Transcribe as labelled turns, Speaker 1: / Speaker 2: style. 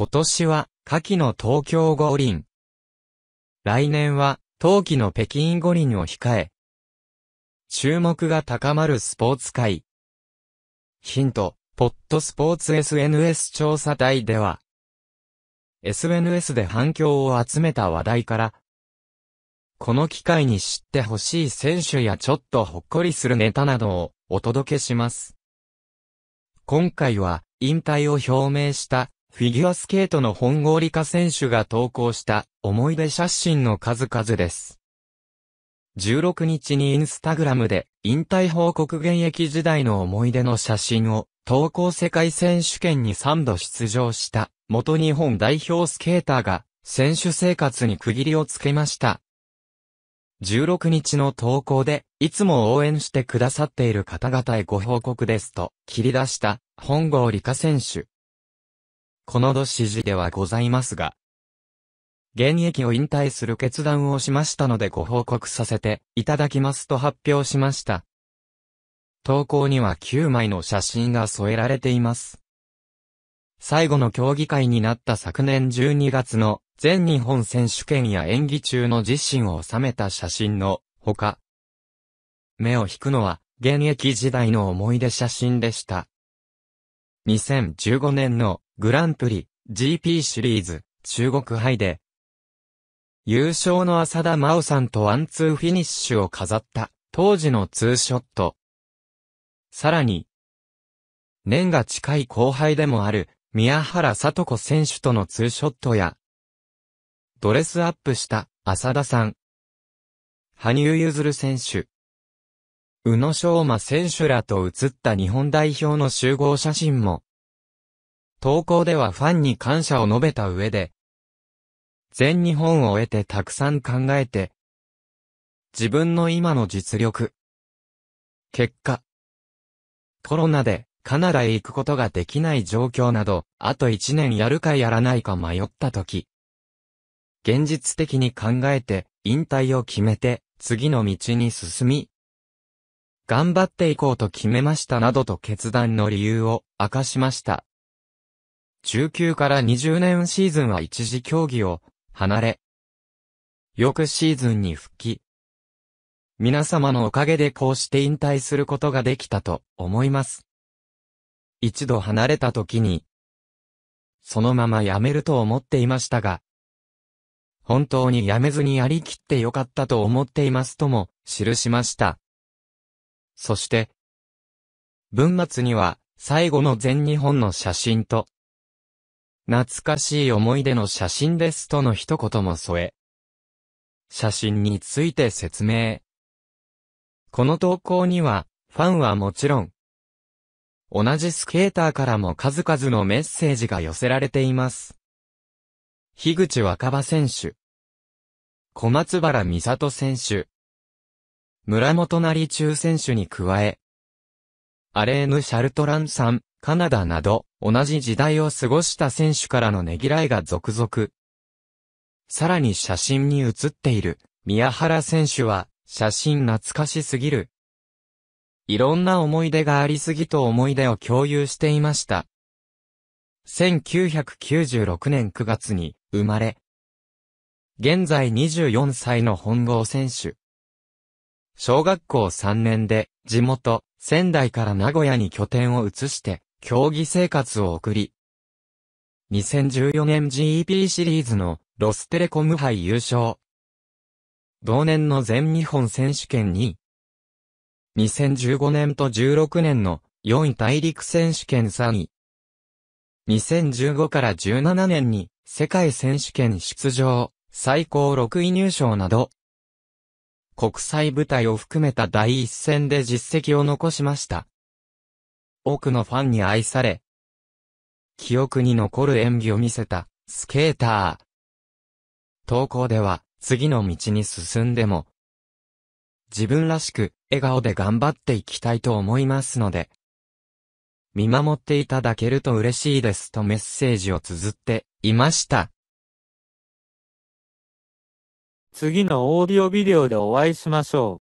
Speaker 1: 今年は、夏季の東京五輪。来年は、冬季の北京五輪を控え、注目が高まるスポーツ界。ヒント、ポッドスポーツ SNS 調査隊では、SNS で反響を集めた話題から、この機会に知ってほしい選手やちょっとほっこりするネタなどをお届けします。今回は、引退を表明したフィギュアスケートの本郷理香選手が投稿した思い出写真の数々です。16日にインスタグラムで引退報告現役時代の思い出の写真を投稿世界選手権に3度出場した元日本代表スケーターが選手生活に区切りをつけました。16日の投稿で、いつも応援してくださっている方々へご報告ですと、切り出した、本郷理香選手。この年示ではございますが、現役を引退する決断をしましたのでご報告させていただきますと発表しました。投稿には9枚の写真が添えられています。最後の競技会になった昨年12月の全日本選手権や演技中の自身を収めた写真のほか、目を引くのは現役時代の思い出写真でした。2015年のグランプリ、GP シリーズ、中国杯で、優勝の浅田真央さんとワンツーフィニッシュを飾った当時のツーショット。さらに、年が近い後輩でもある宮原聡子選手とのツーショットや、ドレスアップした浅田さん、羽生結弦選手、宇野昌磨選手らと写った日本代表の集合写真も、投稿ではファンに感謝を述べた上で、全日本を得てたくさん考えて、自分の今の実力。結果。コロナでカナダへ行くことができない状況など、あと一年やるかやらないか迷った時。現実的に考えて、引退を決めて、次の道に進み、頑張っていこうと決めましたなどと決断の理由を明かしました。19から20年シーズンは一時競技を離れ、翌シーズンに復帰。皆様のおかげでこうして引退することができたと思います。一度離れた時に、そのまま辞めると思っていましたが、本当に辞めずにやりきってよかったと思っていますとも記しました。そして、文末には最後の全日本の写真と、懐かしい思い出の写真ですとの一言も添え、写真について説明。この投稿には、ファンはもちろん、同じスケーターからも数々のメッセージが寄せられています。樋口若葉選手、小松原美里選手、村本成中選手に加え、アレーヌ・シャルトランさん、カナダなど、同じ時代を過ごした選手からのねぎらいが続々。さらに写真に写っている、宮原選手は、写真懐かしすぎる。いろんな思い出がありすぎと思い出を共有していました。1996年9月に生まれ、現在24歳の本郷選手。小学校3年で地元仙台から名古屋に拠点を移して競技生活を送り、2014年 GEP シリーズのロステレコム杯優勝。同年の全日本選手権2位。2015年と16年の4位大陸選手権3位。2015から17年に世界選手権出場、最高6位入賞など、国際舞台を含めた第一戦で実績を残しました。多くのファンに愛され、記憶に残る演技を見せた、スケーター。投稿では、次の道に進んでも、自分らしく、笑顔で頑張っていきたいと思いますので、見守っていただけると嬉しいですとメッセージを綴っていました。次のオーディオビデオでお会いしましょう。